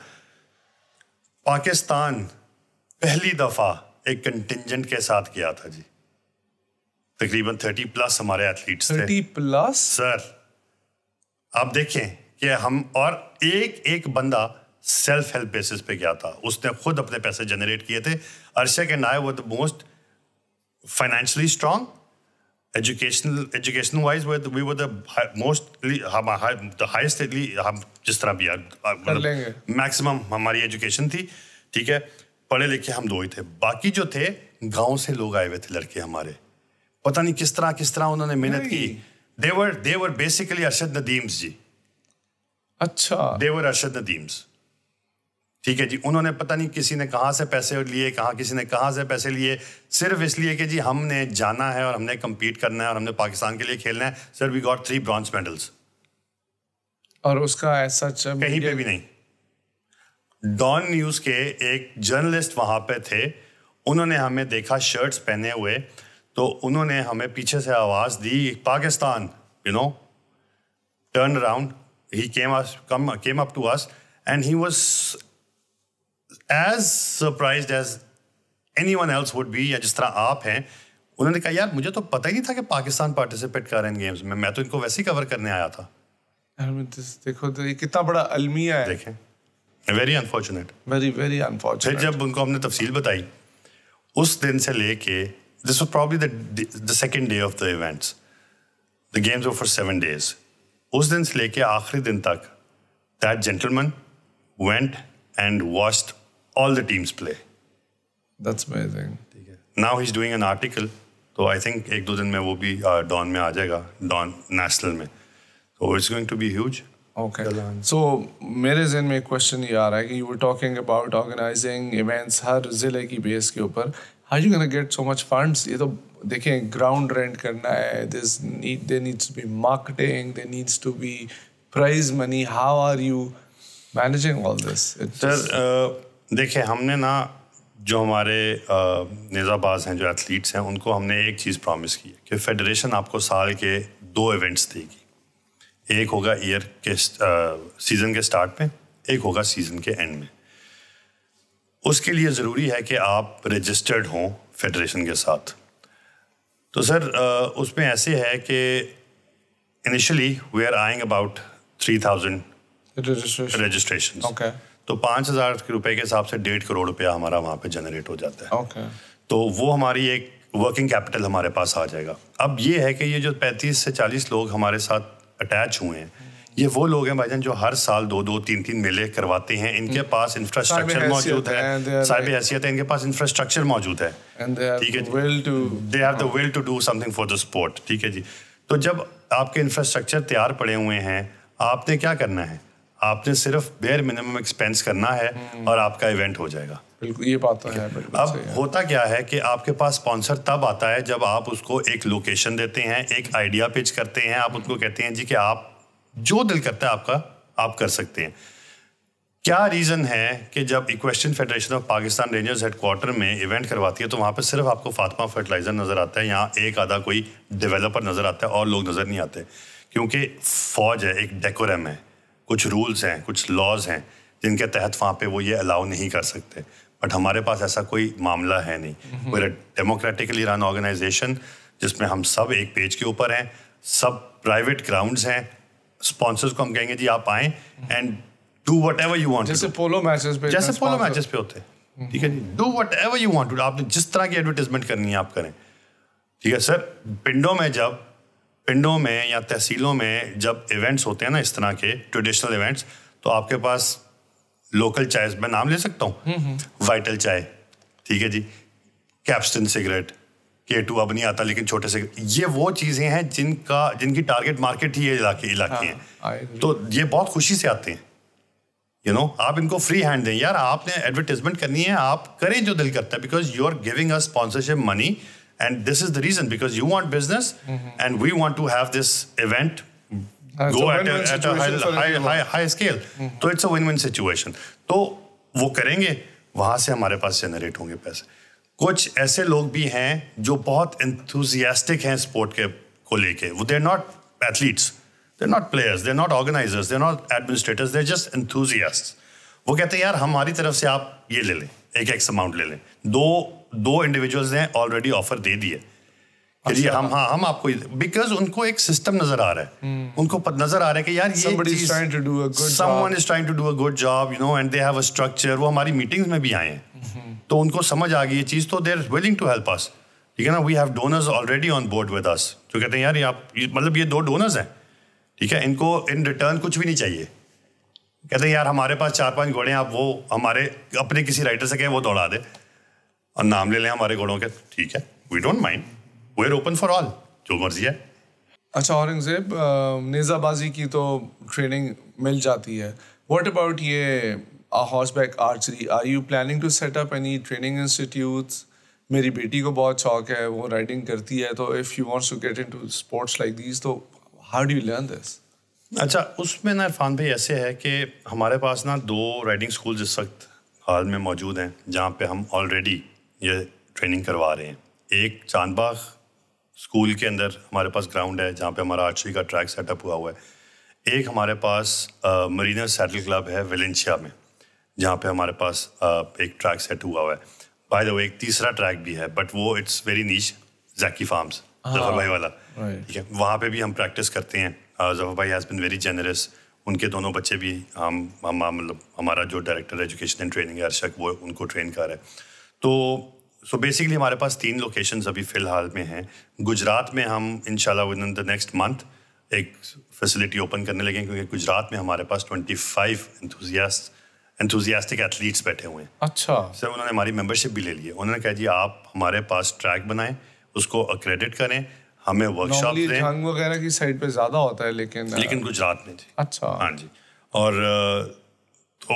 पाकिस्तान पहली दफ़ा एक कंटिजेंट के साथ गया था जी तकरीबन थर्टी प्लस हमारे एथलीट्स थर्टी थे प्लस सर आप देखें कि हम और एक एक बंदा सेल्फ हेल्प बेसिस पे गया था उसने खुद अपने पैसे जनरेट किए थे अर्शा के नाय वो the most financially strong educational education wise we were the, we were the most हम the highest हम जिस तरह भी uh, uh, मतलब मैक्सिमम हमारी एजुकेशन थी ठीक है पढ़े लिखे हम दो ही थे बाकी जो थे गांव से लोग आए हुए थे लड़के हमारे पता नहीं किस तरह किस तरह उन्होंने मेहनत की देवर देवर बेसिकली अरशद नदीम्स जी अच्छा देवर अरशद नदीम्स ठीक है जी उन्होंने पता नहीं किसी ने कहाँ से पैसे लिए कहाँ किसी ने कहाँ से पैसे लिए सिर्फ इसलिए कि जी हमने जाना है और हमने कम्पीट करना है और हमने पाकिस्तान के लिए खेलना है sir we got three bronze medals और उसका ऐसा कहीं पे भी नहीं डॉन न्यूज़ के एक जर्नलिस्ट वहां पे थे उन्होंने हमें देखा शर्ट्स पहने हुए तो उन्होंने हमें पीछे से आवाज़ दी Pakistan you know turn around he came came up to us and he was as surprise as anyone else would be या जिस तरह आप हैं उन्होंने कहा यार मुझे तो पता ही नहीं था कि पाकिस्तान पार्टिसिपेट कर रहे हैं गेम्स में मैं तो इनको वैसे ही कवर करने आया था तो देखो तो ये कितना बड़ा अलमिया है देखें very unfortunate very very unfortunate जब उनको हमने तफसील बताई उस दिन से लेके this was probably the second day of the events the games of for seven days उस दिन से लेके आखिरी दिन तक that gentleman went and watched all the teams play. That's amazing. Now he's doing an article. So I think ek do din mein wo bhi uh, Don mein National So it's going to be huge. Okay. So mere zin mein question ye aa raha hai ki you were talking about organizing events har zile ki base ke How are you going to get so much funds? ये तो ground rent there needs to be marketing. There needs to be prize money. How are you managing all this? देखिए हमने ना जो हमारे निज़ाबाज हैं जो एथलीट्स हैं उनको हमने एक चीज़ प्रॉमिस की है कि फेडरेशन आपको साल के दो इवेंट्स देगी एक होगा ईयर के सीज़न के स्टार्ट में एक होगा सीज़न के एंड में उसके लिए ज़रूरी है कि आप रजिस्टर्ड हों फेडरेशन के साथ तो सर उसमें ऐसे है कि initially we are eyeing about three thousand registration okay तो पाँच हज़ार रुपए के हिसाब से डेढ़ करोड़ रुपया हमारा वहाँ पे जनरेट हो जाता है तो वो हमारी एक वर्किंग कैपिटल हमारे पास आ जाएगा अब ये है कि ये जो पैंतीस से चालीस लोग हमारे साथ अटैच हुए हैं ये वो लोग हैं भाईजान जो हर साल दो दो तीन तीन मेले करवाते हैं इनके hmm. पास इंफ्रास्ट्रक्चर मौजूद है साहब हैसियत है इनके पास इंफ्रास्ट्रक्चर मौजूद है ठीक है they have the will to do something for the sport ठीक है जी तो जब आपके इंफ्रास्ट्रक्चर तैयार पड़े हुए हैं आपने क्या करना है आपने सिर्फ बेयर मिनिमम एक्सपेंस करना है हम्म। और आपका इवेंट हो जाएगा बिल्कुल ये बात तो है अब होता क्या है कि आपके पास स्पॉन्सर तब आता है जब आप उसको एक लोकेशन देते हैं एक आइडिया पिच करते हैं आप उनको कहते हैं जी कि आप जो दिल करता है आपका आप कर सकते हैं क्या रीज़न है कि जब equestrian federation of Pakistan rangers headquarter में इवेंट करवाती है तो वहाँ पर सिर्फ आपको फातमा फर्टिलाइज़र नज़र आता है यहाँ एक आधा कोई डेवलपर नज़र आता है और लोग नज़र नहीं आते क्योंकि फ़ौज है एक डेकोरम है कुछ रूल्स हैं कुछ लॉज हैं जिनके तहत वहाँ पे वो ये अलाउ नहीं कर सकते बट हमारे पास ऐसा कोई मामला है नहीं वेर डेमोक्रेटिकली रन ऑर्गेनाइजेशन जिसमें हम सब एक पेज के ऊपर हैं सब प्राइवेट ग्राउंड्स हैं स्पॉन्सर्स को हम कहेंगे जी आप आए and do whatever you want जैसे पोलो मैचेस पे जैसे पोलो मैचेस पे होते हैं mm-hmm. ठीक है जी do whatever you want आपने जिस तरह की एडवर्टीजमेंट करनी है आप करें ठीक है सर पिंडों में जब पिंडों में या तहसीलों में जब इवेंट्स होते हैं ना इस तरह के ट्रेडिशनल इवेंट्स तो आपके पास लोकल चाय मैं नाम ले सकता हूँ वाइटल हम्म, हम्म। चाय ठीक है जी कैप्सटन सिगरेट के टू अब नहीं आता लेकिन छोटे से ये वो चीज़ें हैं जिनका जिनकी टारगेट मार्केट ही ये इलाके इलाके हाँ, हैं तो ये बहुत खुशी से आते हैं यू नो आप इनको फ्री हैंड दें यार आपने एडवर्टीजमेंट करनी है आप करें जो दिल करता है because you are giving a sponsorship money And this is the reason because you want business mm-hmm. and we want to have this event uh, go at a, at a, high, high, high, high scale. Mm-hmm. तो it's a win win situation तो वो करेंगे वहां से हमारे पास जनरेट होंगे पैसे कुछ ऐसे लोग भी हैं जो बहुत इंथुजियास्टिक हैं स्पोर्ट के को लेके वो they're not athletes they're not players they're not organisers they're not administrators they're just enthusiast वो कहते हैं यार हमारी तरफ से आप ये ले लें एक एक्स अमाउंट ले लें दो दो इंडिविजुअल्स ने ऑलरेडी ऑफर दे दिए अच्छा हम हाँ हम आपको बिकॉज उनको एक सिस्टम नजर आ रहा है हम्म। उनको नजर आ रहा है कि यार ये someone is trying to do a good job you know and they have a structure वो हमारी मीटिंग्स में भी आए हैं हम्म। तो उनको समझ आ गई ये चीज़ तो they're willing to help us ठीक है ना we have donors already on board with us जो कहते हैं यार ये आप मतलब ये दो डोनर्स हैं ठीक है इनको इन रिटर्न कुछ भी नहीं चाहिए कहते हैं यार हमारे पास चार पांच घोड़े हैं आप वो हमारे अपने किसी राइटर से कहें वो दौड़ा दे और नाम ले लें हमारे घोड़ों के ठीक है we don't mind we are open for all जो मर्जी है अच्छा औरंगजेब नेज़ाबाजी की तो ट्रेनिंग मिल जाती है वॉट अबाउट ये horse back archery are you planning to set up any training institute मेरी बेटी को बहुत शौक है वो राइडिंग करती है तो if you wants to get into sports like these तो how do you learn this अच्छा उसमें ना इरफान भाई ऐसे है कि हमारे पास ना दो राइडिंग स्कूल इस वक्त हाल में मौजूद हैं जहाँ पे हम ऑलरेडी ये ट्रेनिंग करवा रहे हैं एक चांदबाग स्कूल के अंदर हमारे पास ग्राउंड है जहाँ पे हमारा आर्चरी का ट्रैक सेटअप हुआ हुआ है एक हमारे पास आ, मरीना सैटल क्लब है वेलेंशिया में जहाँ पे हमारे पास आ, एक ट्रैक सेट हुआ हुआ है बाय द वे एक तीसरा ट्रैक भी है बट वो इट्स वेरी नीच जैकी फार्म्स जफर भाई वाला ठीक है वहाँ पे भी हम प्रैक्टिस करते हैं जफर भाई हैज़ बिन वेरी जेनरस उनके दोनों बच्चे भी हम मतलब हमारा जो डायरेक्टर एजुकेशन एंड ट्रेनिंग है अर्शक वो उनको ट्रेन कर रहा है तो सो so बेसिकली हमारे पास तीन लोकेशन अभी फ़िलहाल में हैं गुजरात में हम in within the next month एक फैसिलिटी ओपन करने लगे क्योंकि गुजरात में हमारे पास ट्वेंटी फाइव एंथुजियास्टिक एथलीट्स बैठे हुए हैं अच्छा सर so, उन्होंने हमारी मेंबरशिप भी ले ली है उन्होंने कहा जी आप हमारे पास ट्रैक बनाएं उसको अक्रेडिट करें हमें वर्कशॉप दें वगैरह की साइड पे ज़्यादा होता है लेकिन लेकिन गुजरात में जी अच्छा हाँ जी और तो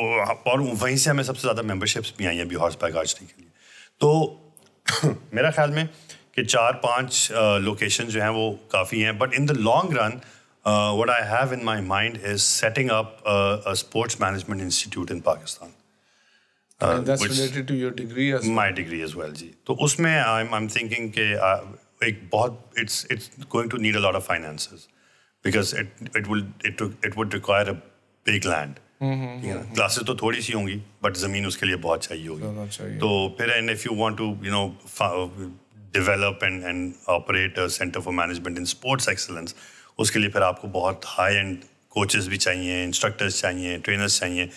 और वहीं से हमें सबसे ज़्यादा मेंबरशिप्स भी आई हैं अभी हॉर्स बैक आर्चरी के लिए तो मेरा ख्याल में कि चार पांच लोकेशन जो हैं वो काफ़ी हैं but in the long run what I have in my mind is setting up sports management institute in Pakistan my degree as well जी तो उसमें आई आई एम थिंकिंग के एक बहुत it's it's going to need a lot of finances because it it will it it would require a big land classes hmm, hmm, hmm, तो थोड़ी सी होंगी बट ज़मीन उसके लिए बहुत चाहिए होगी तो फिर and if you want to you know develop and and operate centre for management in sports excellence उसके लिए फिर आपको बहुत हाई एंड कोचेस भी चाहिए इंस्ट्रक्टर्स चाहिए ट्रेनर्स चाहिए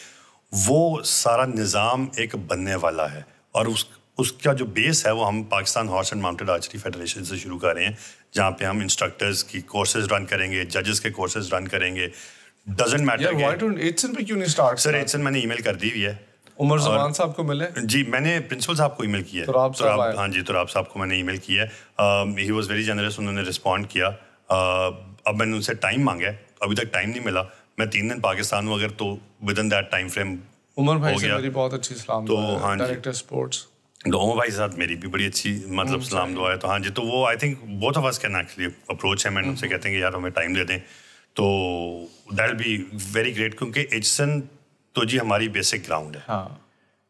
वो सारा निज़ाम एक बनने वाला है और उस उसका जो बेस है वो हम Pakistan horse and mounted archery federation से शुरू कर रहे हैं जहाँ पे हम इंस्ट्रक्टर्स की कोर्सेज रन करेंगे जजेस के कोर्सेज रन करेंगे डजंट मैटर व्हाई डोंट एटसन पे क्यों नहीं स्टार्ट सर एटसन मैंने ईमेल कर दी हुई है उमर जमान साहब को मिले जी मैंने प्रिंसिपल साहब को ईमेल किया है तो साहब तो हाँ जी तो आप साहब को मैंने ईमेल किया है ही वाज वेरी जनरस उन्होंने रिस्पॉन्ड किया uh, अब मैंने उनसे टाइम मांगा है अभी तक टाइम नहीं मिला मैं तीन दिन पाकिस्तान हूँ अगर तो within that time frame Umar भाई से मेरी बहुत अच्छी सलाम तो हाँ डायरेक्टर स्पोर्ट्स तो उमर भाई के साथ मेरी भी बड़ी अच्छी मतलब हम्म, सलाम दुआ है तो हाँ जी तो वो I think both of us can actually approach है मैंने उनसे कहते हैं कि यार हमें टाइम दे दें तो दैट बी वेरी ग्रेट क्योंकि एजसन तो जी हमारी बेसिक ग्राउंड है हाँ।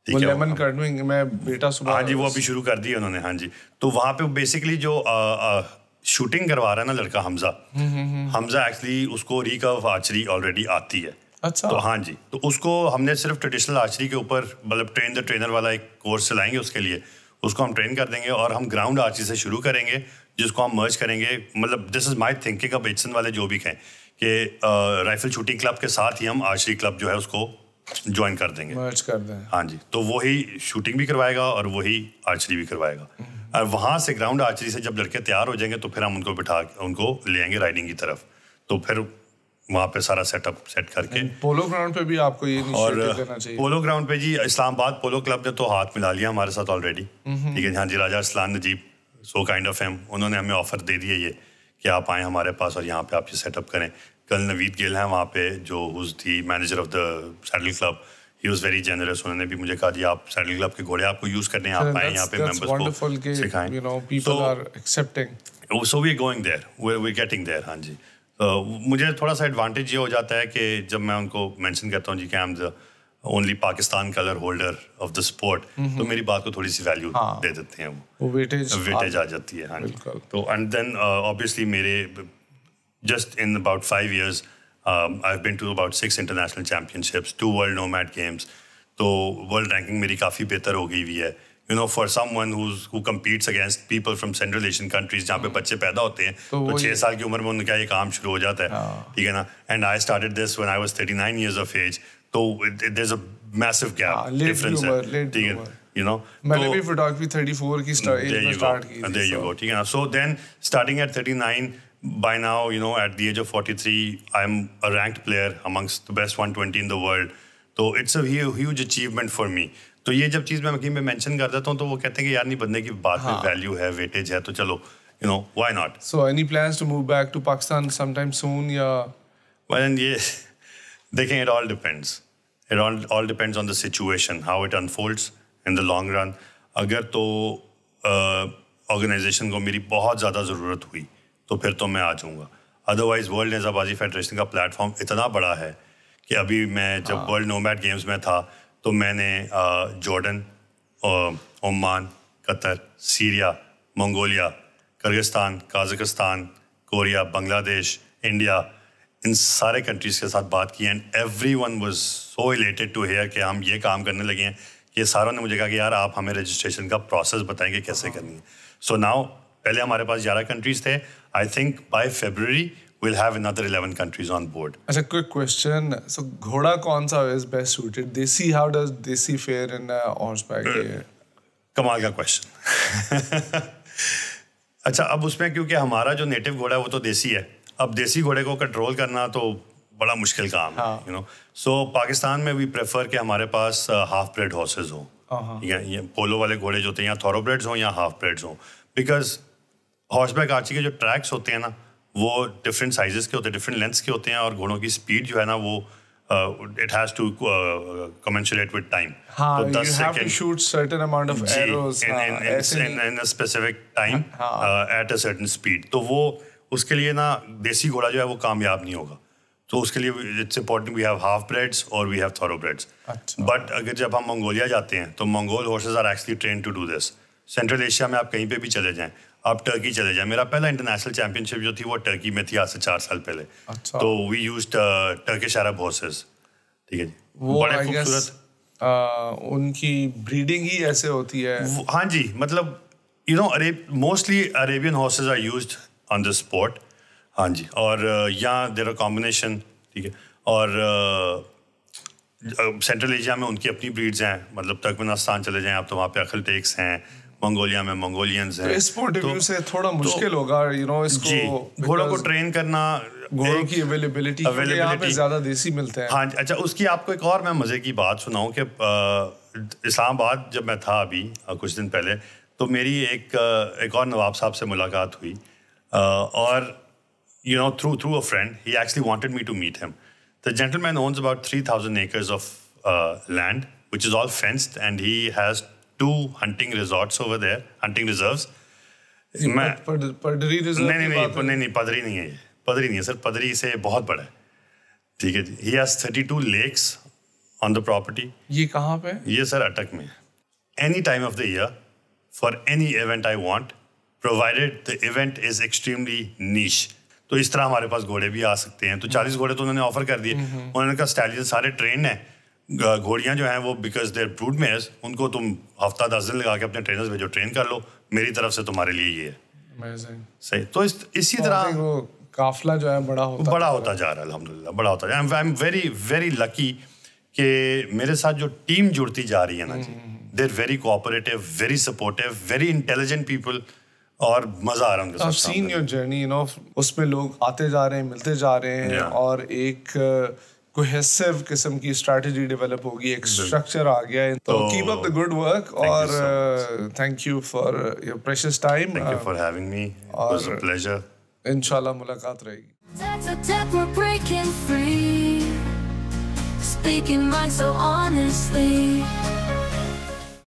वो लेमन कर्डविंग मैं बेटा सुबह हाँ जी वो अभी शुरू कर दी उन्होंने हाँ जी तो वहाँ पे बेसिकली जो आ, आ, शूटिंग करवा रहा है ना लड़का हमजा हम्म, हम्म, हम्म। हमजा एक्चुअली उसको रिकव आर्चरी ऑलरेडी आती है अच्छा तो हाँ जी तो उसको हमने सिर्फ ट्रेडिशनल आर्चरी के ऊपर मतलब ट्रेन द ट्रेनर वाला एक कोर्स चलाएंगे उसके लिए उसको हम ट्रेन कर देंगे और हम ग्राउंड आर्ची से शुरू करेंगे जिसको हम मर्ज करेंगे मतलब दिस इज माई थिंकिंग अब एचसन वाले जो भी कहें कि राइफल शूटिंग क्लब के साथ ही हम आर्चरी क्लब जो है उसको ज्वाइन कर देंगे मर्ज कर दें हाँ जी तो वही शूटिंग भी करवाएगा और वही आर्चरी भी करवाएगा और वहाँ से ग्राउंड आर्चरी से जब लड़के तैयार हो जाएंगे तो फिर हम उनको बिठा उनको ले आएंगे राइडिंग की तरफ तो फिर वहाँ पे सारा सेटअप सेट करके पोलो ग्राउंड पे भी आपको ये और चाहिए पोलो ग्राउंड पे जी इस्लामाबाद पोलो क्लब ने तो हाथ मिला लिया हमारे साथ ऑलरेडी हम्म, हम्म। ठीक है हाँ जी Raja Islam Najib so kind of um उन्होंने हमें ऑफर दे दिए ये कि आप आएँ हमारे पास और यहाँ पर आप ये सेटअप करें कल नवीद गिल हैं वहाँ पर जो हुज थी manager of the saddle club he was very generous उन्होंने भी मुझे कहा कि आप सैडल क्लब के घोड़े आपको यूज़ करने आप आए यहाँ पे मेम्बर्स को सिखाएं so we going there we getting there हाँ जी uh, मुझे थोड़ा सा एडवांटेज ये हो जाता है कि जब मैं उनको मैंशन करता हूँ जी कि I am only Pakistan colour holder of the sport तो मेरी बात को थोड़ी सी वैल्यू हाँ, दे देते हैं वो वेटेज वेटेज आ जाती है हाँ तो एंड देन ऑब्वियसली मेरे just in about five years I been to about six international championships two world nomad games तो वर्ल्ड रैंकिंग मेरी काफ़ी बेहतर हो गई हुई है you know for someone who competes against people from central Asian countries जहाँ पे mm-hmm। बच्चे पैदा होते हैं तो, तो छः साल की उम्र में उनका ये काम शुरू हो जाता है हाँ। ठीक है ना and I started this one I was thirty nine years of age तो there is a massive gap difference है ठीक है यू नो मैंने भी फोटोग्राफी 34 की एज में स्टार्ट की देयर यू गो ठीक है so then starting at 39 by now, you know, at the age of 43, I'm a ranked player amongst the best 120 in the world. तो it's a huge achievement for me तो ये जब चीज़ मैं वकील में मेंशन कर देता हूँ तो वो कहते हैं कि यार नहीं बंदे की बात हाँ. में वैल्यू है वेटेज है तो चलो you know why not so any plans to move back to Pakistan sometime soon या वेल ये देखें it all depends it all, all depends on the situation, how it unfolds in the long run. अगर तो ऑर्गेनाइजेशन को मेरी बहुत ज़्यादा ज़रूरत हुई तो फिर तो मैं आ जाऊँगा अदरवाइज़ वर्ल्ड नेज़ाबाजी फेडरेशन का प्लेटफॉर्म इतना बड़ा है कि अभी मैं जब वर्ल्ड नोमैट गेम्स में था तो मैंने Jordan Oman Qatar Syria Mongolia Kyrgyzstan Kazakhstan Korea Bangladesh India इन सारे कंट्रीज़ के साथ बात की and everyone was so related to here कि हम ये काम करने लगे हैं ये सारों ने मुझे कहा कि यार आप हमें रजिस्ट्रेशन का प्रोसेस बताएंगे कैसे हाँ। करनी है सो so नाउ पहले हमारे पास ग्यारह कंट्रीज थे I think by February we'll have another 11 countries on board. As अच्छा, a quick question, so घोड़ा कौन सा is best suited? Desi, how does desi fare in uh, horseback? Uh, कमाल का क्वेश्चन अच्छा अब उसमें क्योंकि हमारा जो नेटिव घोड़ा है वो तो देसी है अब देसी घोड़े को कंट्रोल करना तो बड़ा मुश्किल काम है यू नो सो पाकिस्तान में वी प्रेफर कि हमारे पास हाफ ब्रेड हॉर्सेज हो या ये पोलो वाले घोड़े जो होते हैं या थोरो ब्रेड्स हों या हाफ ब्रेड्स हों बिकॉज हॉर्सबैक आर्ची के जो ट्रैक्स होते हैं ना वो डिफरेंट साइजेस के होते हैं डिफरेंट लेंथ्स के होते हैं और घोड़ों की स्पीड जो है ना वो it has to commensurate with time हाँ, so तो 10 you have second, to shoot certain amount of arrows in, in, हाँ, in, in, in a specific हाँ। uh, तो वो उसके लिए ना देसी घोड़ा जो है वो कामयाब नहीं होगा तो उसके लिए it's important we have half breds और we have thoroughbreds but अगर जब हम मंगोलिया जाते हैं तो Mongol horses are actually train to do this central Asia में आप कहीं पे भी चले जाएं आप टर्की चले जाएं मेरा पहला इंटरनेशनल चैंपियनशिप जो थी वो टर्की में थी आज से चार साल पहले अच्छा। तो we use Turkish Arab horses ठीक है वो बड़े खूबसूरत uh, उनकी ब्रीडिंग ही ऐसे होती है हाँ जी मतलब यू नो अरे mostly Arabian horses are use on the spot हाँ जी और uh, यहाँ देर आर कॉम्बिनेशन ठीक है और सेंट्रल uh, एशिया uh, में उनकी अपनी ब्रीड्स हैं मतलब तर्कमेनिस्तान चले जाएं आप तो वहाँ पे अखिल टेक्स हैं मंगोलिया में मंगोलियंस हैं तो इस पॉइंट तो, से थोड़ा तो मुश्किल तो, होगा यू नो इसको घोड़ों को ट्रेन करना घोड़ों की अवेलेबिलिटी अवेलेबिलिटी ज़्यादा देसी मिलते हैं हाँ अच्छा उसकी आपको एक और मैं मज़े की बात सुनाऊँ कि इस्लामाबाद जब मैं था अभी कुछ दिन पहले तो मेरी एक एक और नवाब साहब से मुलाकात हुई uh, or you know through through a friend he actually wanted me to meet him the gentleman owns about 3000 acres of uh, land which is all fenced and he has two hunting resorts over there hunting reserves मैं पदरी ठीक है जी he has 32 lakes on the property ये कहाँ पे ये सर अटक में any time of the year for any event I want provided the event is extremely niche तो इस तरह हमारे पास घोड़े भी आ सकते हैं तो चालीस घोड़े तो उन्होंने ऑफर कर दिए हम्म, हम्म। उन्होंने कहा स्टाइलियन सारे ट्रेन हैं घोड़ियाँ जो हैं वो बिकॉज देर ब्रूड मेयर्स उनको तुम हफ्ता दस दिन लगा के अपने ट्रेनर्स भेजो ट्रेन कर लो मेरी तरफ से तुम्हारे लिए ये है सही तो इस, इसी तरह वो काफिला जो है बड़ा होता बड़ा होता जा रहा है अलहमदिल्ला बड़ा होता जा रहा है I am very very lucky कि मेरे साथ जो टीम जुड़ती जा रही है ना जी there very cooperative very supportive very intelligent people और मजा आ रहा है seen your journey you know उसमें लोग आते जा रहे हैं मिलते जा रहे हैं yeah. और एक कोहेसिव uh, किस्म की स्ट्रेटजी डेवलप होगी एक स्ट्रक्चर आ गया है तो keep up the good work और thank you for your precious time thank you for having me it was a pleasure इंशाल्लाह मुलाकात रहेगी Speaking right so honestly